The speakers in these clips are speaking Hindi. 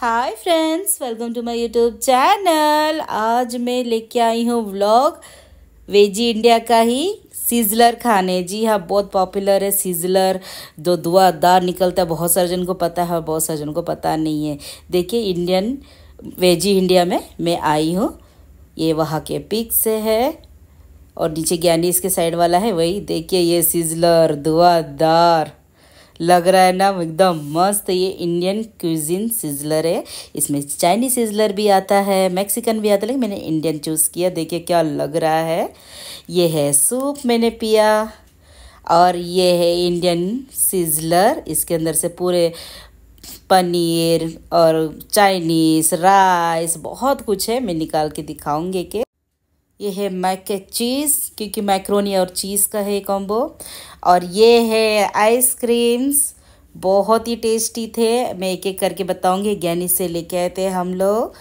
hi friends welcome to my YouTube channel आज मैं लेके आई हूँ व्लॉग वेजी इंडिया का ही सीजलर खाने जी हाँ बहुत पॉपुलर है सीजलर जो धुआंदार निकलता है बहुत सारे जन को पता है बहुत सारे जन को पता नहीं है देखिए इंडियन वेजी इंडिया में मैं आई हूँ ये वहाँ के पिक से है और नीचे ज्ञानी इसके साइड वाला है वही देखिए ये सीजलर धुआंदार लग रहा है ना एकदम मस्त ये इंडियन क्यूजिन सिजलर है इसमें चाइनीज सिजलर भी आता है मैक्सिकन भी आता है लेकिन मैंने इंडियन चूज़ किया देखिए क्या लग रहा है ये है सूप मैंने पिया और ये है इंडियन सिजलर इसके अंदर से पूरे पनीर और चाइनीज़ राइस बहुत कुछ है मैं निकाल के दिखाऊंगी के ये है मैके चीज़ क्योंकि मैक्रोनी और चीज़ का है कॉम्बो और ये है आइसक्रीम्स बहुत ही टेस्टी थे मैं एक एक करके बताऊंगी ज्ञानी से लेके आए थे हम लोग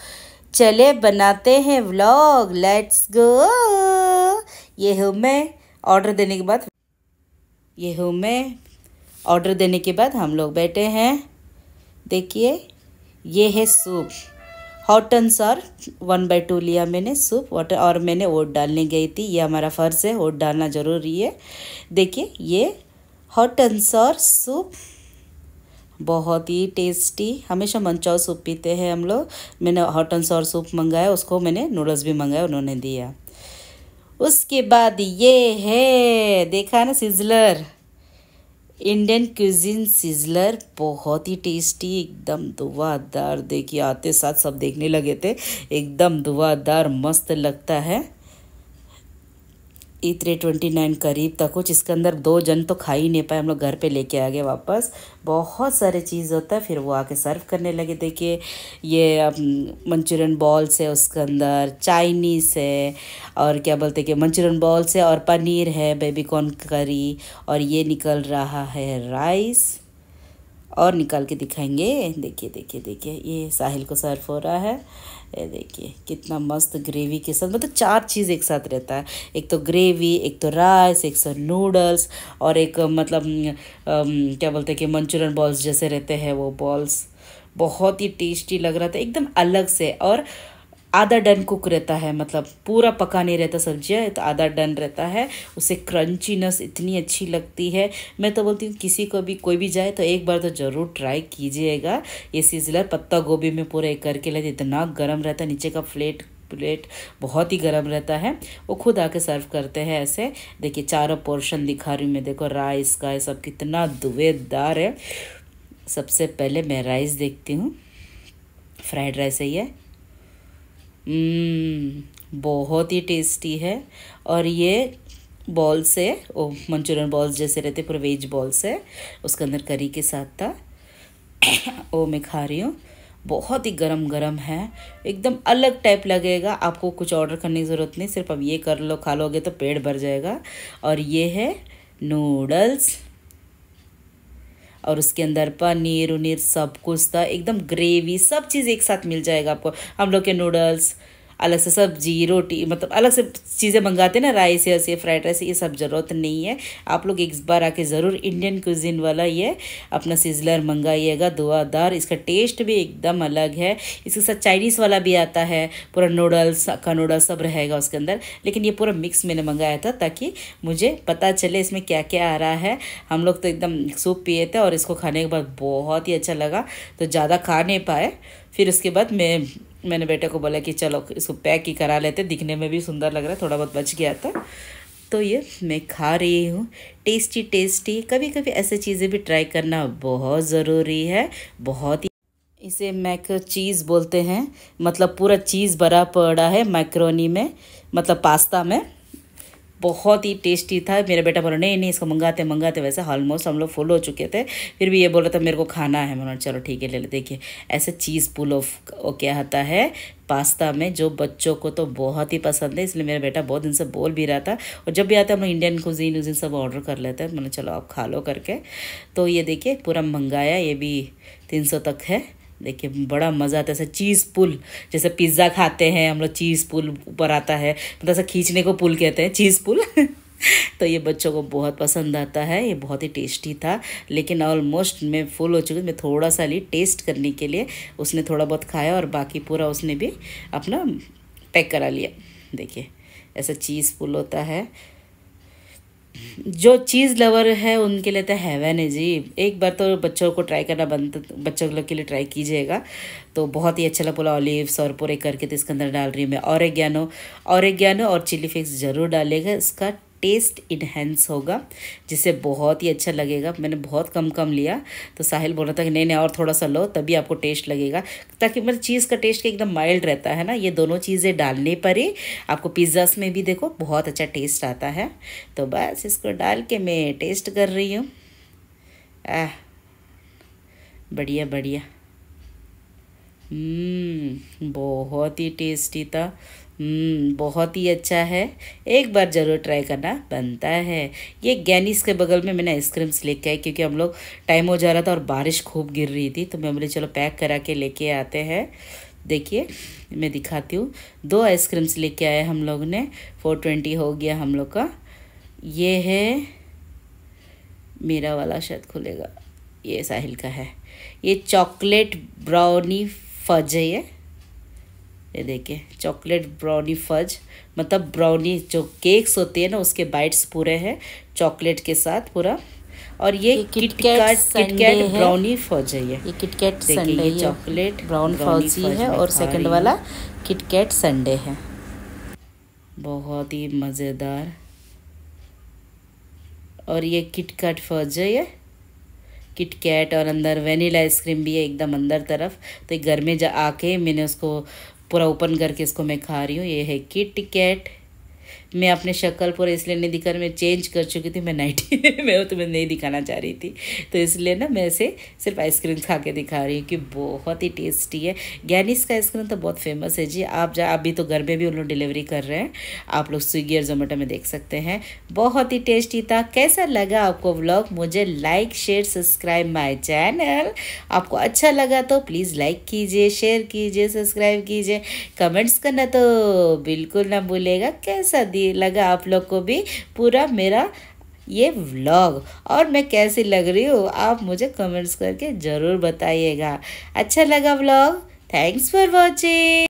चले बनाते हैं व्लॉग लेट्स गो ये हूँ मैं ऑर्डर देने के बाद ये हूँ मैं ऑर्डर देने के बाद हम लोग बैठे हैं देखिए ये है सूप हॉट एंड और वन बाई टू लिया मैंने सूप वाटर और मैंने ओट डालने गई थी ये हमारा फ़र्ज़ है ओट डालना ज़रूरी है देखिए ये हॉट एंड और सूप बहुत ही टेस्टी हमेशा मंचाओ सूप पीते हैं हम लोग मैंने हॉट एंड सॉर सूप मंगाया उसको मैंने नूडल्स भी मंगाए उन्होंने दिया उसके बाद ये है देखा ना सिजलर इंडियन क्यूजिन सिजलर बहुत ही टेस्टी एकदम दुआदार देखिए आते साथ सब देखने लगे थे एकदम दुआदार मस्त लगता है ई थ्री ट्वेंटी नाइन करीब था कुछ इसके अंदर दो जन तो खा ही नहीं पाए हम लोग घर पे लेके आ गए वापस बहुत सारे चीज़ होता है फिर वो आके सर्व करने लगे देखिए ये मंचूरियन बॉल्स है उसके अंदर चाइनीज़ है और क्या बोलते कि मंचूरियन बॉल्स है और पनीर है बेबी कॉर्न करी और ये निकल रहा है राइस और निकाल के दिखाएंगे देखिए देखिए देखिए ये साहिल को सर्व हो रहा है ये देखिए कितना मस्त ग्रेवी के साथ मतलब चार चीज़ एक साथ रहता है एक तो ग्रेवी एक तो राइस एक तो नूडल्स और एक मतलब क्या बोलते हैं कि मंचूरियन बॉल्स जैसे रहते हैं वो बॉल्स बहुत ही टेस्टी लग रहा था एकदम अलग से और आधा डन कुक रहता है मतलब पूरा पका नहीं रहता सब्जियाँ तो आधा डन रहता है उसे क्रंचीनेस इतनी अच्छी लगती है मैं तो बोलती हूँ किसी को भी कोई भी जाए तो एक बार तो ज़रूर ट्राई कीजिएगा ये सीजलर पत्ता गोभी में पूरा एक करके लेते इतना गर्म रहता है नीचे का प्लेट प्लेट बहुत ही गर्म रहता है वो खुद आके सर्व करते हैं ऐसे देखिए चारों पोर्शन दिखा रही हूँ मैं देखो राइस का ये सब कितना दुवेदार है सबसे पहले मैं राइस देखती हूँ फ्राइड राइस है ये हम्म, बहुत ही टेस्टी है और ये बॉल्स है वो मंचूरियन बॉल्स जैसे रहते पर वेज बॉल्स है उसके अंदर करी के साथ था वो मैं खा रही हूँ बहुत ही गरम गरम है एकदम अलग टाइप लगेगा आपको कुछ ऑर्डर करने की ज़रूरत नहीं सिर्फ अब ये कर लो खा लोगे तो पेट भर जाएगा और ये है नूडल्स और उसके अंदर पनीर उनीर सब कुछ था एकदम ग्रेवी सब चीज़ एक साथ मिल जाएगा आपको हम लोग के नूडल्स अलग से सब्जी रोटी मतलब अलग से चीज़ें मंगाते ना राइस या से फ्राइड राइस ये सब ज़रूरत नहीं है आप लोग एक बार आके ज़रूर इंडियन क्विजिन वाला ये अपना सिजलर मंगाइएगा दुआदार इसका टेस्ट भी एकदम अलग है इसके साथ चाइनीज़ वाला भी आता है पूरा नूडल्स का नूडल्स सब रहेगा उसके अंदर लेकिन ये पूरा मिक्स मैंने मंगाया था ताकि मुझे पता चले इसमें क्या क्या आ रहा है हम लोग तो एकदम सूप पिए थे और इसको खाने के बाद बहुत ही अच्छा लगा तो ज़्यादा खा नहीं पाए फिर उसके बाद मैं मैंने बेटे को बोला कि चलो इसको पैक ही करा लेते दिखने में भी सुंदर लग रहा है थोड़ा बहुत बच गया था तो ये मैं खा रही हूँ टेस्टी टेस्टी कभी कभी ऐसे चीज़ें भी ट्राई करना बहुत ज़रूरी है बहुत ही इसे मैक चीज़ बोलते हैं मतलब पूरा चीज़ भरा पड़ा है मैक्रोनी में मतलब पास्ता में बहुत ही टेस्टी था मेरा बेटा बोला नहीं नहीं इसको मंगाते मंगाते वैसे ऑलमोस्ट हम लोग फुल हो चुके थे फिर भी ये बोला था मेरे को खाना है मैंने चलो ठीक है ले लो देखिए ऐसे चीज़ पुल ऑफ क्या आता है पास्ता में जो बच्चों को तो बहुत ही पसंद है इसलिए मेरा बेटा बहुत दिन से बोल भी रहा था और जब भी आता हम लोग इंडियन कुजीन उजीन सब ऑर्डर कर लेते हैं मैंने चलो आप खा लो करके तो ये देखिए पूरा मंगाया ये भी तीन सौ तक है देखिए बड़ा मज़ा आता है ऐसा चीज़ पुल जैसे पिज़्ज़ा खाते हैं हम लोग चीज़ पुल ऊपर आता है मतलब ऐसा खींचने को पुल कहते हैं चीज़ पुल तो ये बच्चों को बहुत पसंद आता है ये बहुत ही टेस्टी था लेकिन ऑलमोस्ट मैं फुल हो चुकी मैं थोड़ा सा ली टेस्ट करने के लिए उसने थोड़ा बहुत खाया और बाकी पूरा उसने भी अपना पैक करा लिया देखिए ऐसा चीज़ पुल होता है जो चीज़ लवर है उनके लिए तो हैवन है जी एक बार तो बच्चों को ट्राई करना बनता बच्चों लोग के लिए ट्राई कीजिएगा तो बहुत ही अच्छा लगा पूरा ऑलिव्स और पूरे करके तो इसके अंदर डाल रही हूँ मैं और ज्ञानो और ज्ञानो और चिली फ्लेक्स ज़रूर डालेगा इसका टेस्ट इन्हेंस होगा जिससे बहुत ही अच्छा लगेगा मैंने बहुत कम कम लिया तो साहिल बोल रहा था कि नहीं नहीं और थोड़ा सा लो तभी आपको टेस्ट लगेगा ताकि मतलब चीज़ का टेस्ट एकदम माइल्ड रहता है ना ये दोनों चीज़ें डालने पर ही आपको पिज़्ज़ास में भी देखो बहुत अच्छा टेस्ट आता है तो बस इसको डाल के मैं टेस्ट कर रही हूँ आह बढ़िया बढ़िया हम्म, बहुत ही टेस्टी था हम्म, बहुत ही अच्छा है एक बार ज़रूर ट्राई करना बनता है ये गैनिस के बगल में मैंने आइसक्रीम्स लेके आई क्योंकि हम लोग टाइम हो जा रहा था और बारिश खूब गिर रही थी तो मैं बोले चलो पैक करा के लेके आते हैं देखिए मैं दिखाती हूँ दो आइसक्रीम्स लेके आए हम लोग ने फोर ट्वेंटी हो गया हम लोग का ये है मेरा वाला शायद खुलेगा ये साहिल का है ये चॉकलेट ब्राउनी फज है ये देखिए चॉकलेट ब्राउनी फज मतलब ब्राउनी जो केक्स होते हैं ना उसके बाइट्स पूरे हैं चॉकलेट के साथ पूरा और ये किटकैट किटकैट ब्राउनी फज है ये ये किटकैट संडे ये चॉकलेट ब्राउन फौजी है और सेकंड वाला किटकैट संडे है बहुत ही मज़ेदार और ये किटकैट फज है ये किटकैट और अंदर वेनिला आइसक्रीम भी है एकदम अंदर तरफ तो घर में जा आके मैंने उसको पूरा ओपन करके इसको मैं खा रही हूँ ये है किट कैट मैं अपने शक्ल पर इसलिए नहीं दिखा रही मैं चेंज कर चुकी थी मैं नाइटी मैं तुम्हें नहीं दिखाना चाह रही थी तो इसलिए ना मैं इसे सिर्फ आइसक्रीम खा के दिखा रही हूँ कि बहुत ही टेस्टी है गैनिस का आइसक्रीम तो बहुत फेमस है जी आप जा अभी तो घर में भी उन लोग डिलीवरी कर रहे हैं आप लोग स्विगी और जोमेटो में देख सकते हैं बहुत ही टेस्टी था कैसा लगा आपको ब्लॉग मुझे like share subscribe my channel आपको अच्छा लगा तो प्लीज़ लाइक कीजिए शेयर कीजिए सब्सक्राइब कीजिए कमेंट्स करना तो बिल्कुल ना भूलेगा कैसा कैसी लगा आप लोग को भी पूरा मेरा ये व्लॉग और मैं कैसी लग रही हूँ आप मुझे कमेंट्स करके ज़रूर बताइएगा अच्छा लगा व्लॉग थैंक्स फॉर वॉचिंग